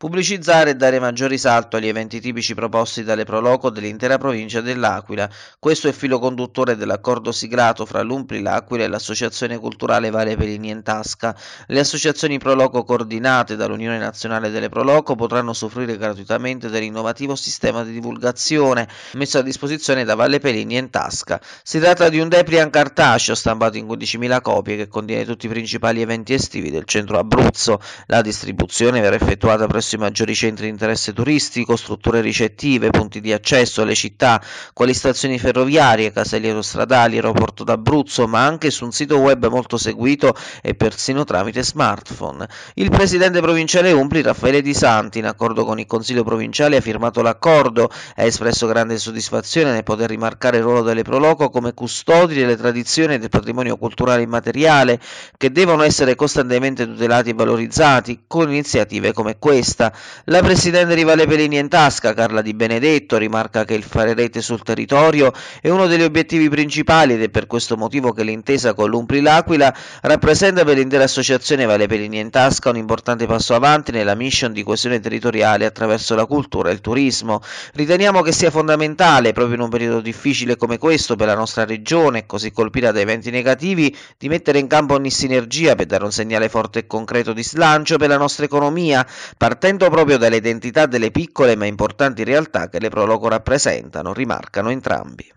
Pubblicizzare e dare maggior risalto agli eventi tipici proposti dalle Proloco dell'intera provincia dell'Aquila. Questo è il filo conduttore dell'accordo siglato fra l'Umpri L'Aquila e l'Associazione Culturale Vale Pelini Tasca. Le associazioni Proloco coordinate dall'Unione Nazionale delle Proloco potranno soffrire gratuitamente dell'innovativo sistema di divulgazione messo a disposizione da Vale Pelini in tasca. Si tratta di un depliant cartaceo stampato in 15.000 copie che contiene tutti i principali eventi estivi del centro Abruzzo. La distribuzione verrà effettuata presso i maggiori centri di interesse turistico, strutture ricettive, punti di accesso alle città, quali stazioni ferroviarie, caselli aerostradali, aeroporto d'Abruzzo, ma anche su un sito web molto seguito e persino tramite smartphone. Il presidente provinciale Umpli, Raffaele Di Santi, in accordo con il Consiglio provinciale, ha firmato l'accordo e ha espresso grande soddisfazione nel poter rimarcare il ruolo delle Proloco come custodi delle tradizioni e del patrimonio culturale immateriale, che devono essere costantemente tutelati e valorizzati con iniziative come questa vista. La presidente rivale Pelini in tasca, Carla Di Benedetto, rimarca che il fare rete sul territorio è uno degli obiettivi principali ed è per questo motivo che l'intesa con l'Umpri L'Aquila rappresenta per l'intera associazione Vale Pelini in tasca un importante passo avanti nella mission di coesione territoriale attraverso la cultura e il turismo. Riteniamo che sia fondamentale, proprio in un periodo difficile come questo per la nostra regione, così colpita da eventi negativi, di mettere in campo ogni sinergia per dare un segnale forte e concreto di slancio per la nostra economia, partendo risalendo proprio dall'identità delle piccole ma importanti realtà che le prologo rappresentano, rimarcano entrambi.